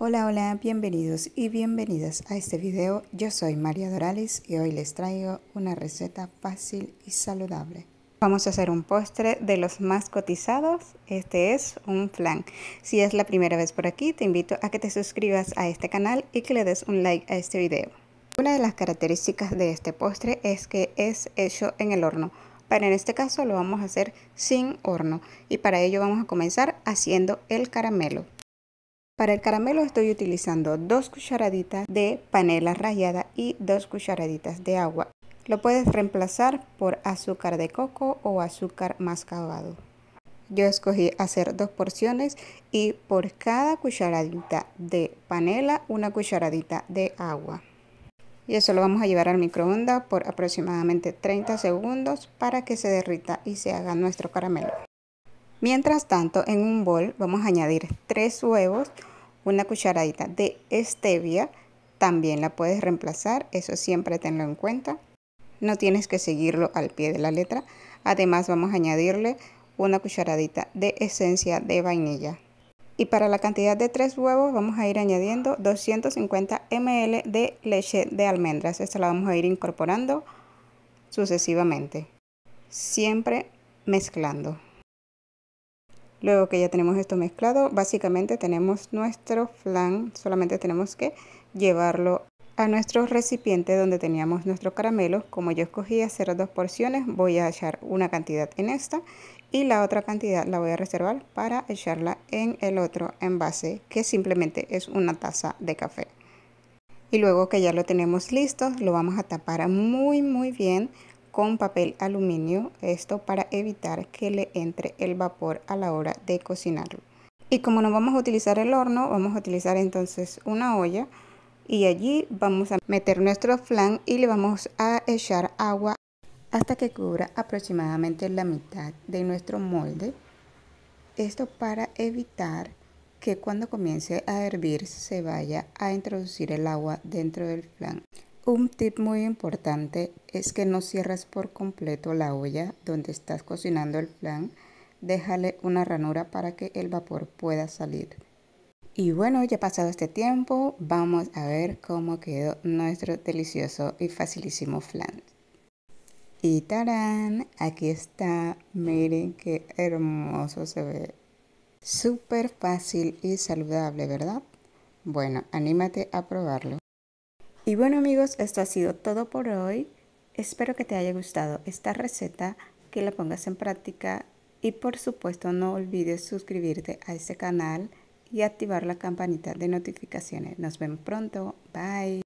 Hola, hola, bienvenidos y bienvenidas a este video. Yo soy María Dorales y hoy les traigo una receta fácil y saludable. Vamos a hacer un postre de los más cotizados. Este es un flan. Si es la primera vez por aquí, te invito a que te suscribas a este canal y que le des un like a este video. Una de las características de este postre es que es hecho en el horno, pero en este caso lo vamos a hacer sin horno y para ello vamos a comenzar haciendo el caramelo. Para el caramelo estoy utilizando dos cucharaditas de panela rallada y dos cucharaditas de agua. Lo puedes reemplazar por azúcar de coco o azúcar mascabado. Yo escogí hacer dos porciones y por cada cucharadita de panela una cucharadita de agua. Y eso lo vamos a llevar al microondas por aproximadamente 30 segundos para que se derrita y se haga nuestro caramelo. Mientras tanto en un bol vamos a añadir tres huevos una cucharadita de stevia también la puedes reemplazar, eso siempre tenlo en cuenta. No tienes que seguirlo al pie de la letra. Además vamos a añadirle una cucharadita de esencia de vainilla. Y para la cantidad de tres huevos vamos a ir añadiendo 250 ml de leche de almendras. Esta la vamos a ir incorporando sucesivamente. Siempre mezclando. Luego que ya tenemos esto mezclado, básicamente tenemos nuestro flan, solamente tenemos que llevarlo a nuestro recipiente donde teníamos nuestro caramelos. Como yo escogí hacer dos porciones, voy a echar una cantidad en esta y la otra cantidad la voy a reservar para echarla en el otro envase que simplemente es una taza de café. Y luego que ya lo tenemos listo, lo vamos a tapar muy muy bien con papel aluminio, esto para evitar que le entre el vapor a la hora de cocinarlo. Y como no vamos a utilizar el horno, vamos a utilizar entonces una olla y allí vamos a meter nuestro flan y le vamos a echar agua hasta que cubra aproximadamente la mitad de nuestro molde. Esto para evitar que cuando comience a hervir se vaya a introducir el agua dentro del flan. Un tip muy importante es que no cierres por completo la olla donde estás cocinando el flan. Déjale una ranura para que el vapor pueda salir. Y bueno, ya pasado este tiempo, vamos a ver cómo quedó nuestro delicioso y facilísimo flan. Y tarán, aquí está, miren qué hermoso se ve. Súper fácil y saludable, ¿verdad? Bueno, anímate a probarlo. Y bueno amigos, esto ha sido todo por hoy. Espero que te haya gustado esta receta, que la pongas en práctica y por supuesto no olvides suscribirte a este canal y activar la campanita de notificaciones. Nos vemos pronto. Bye.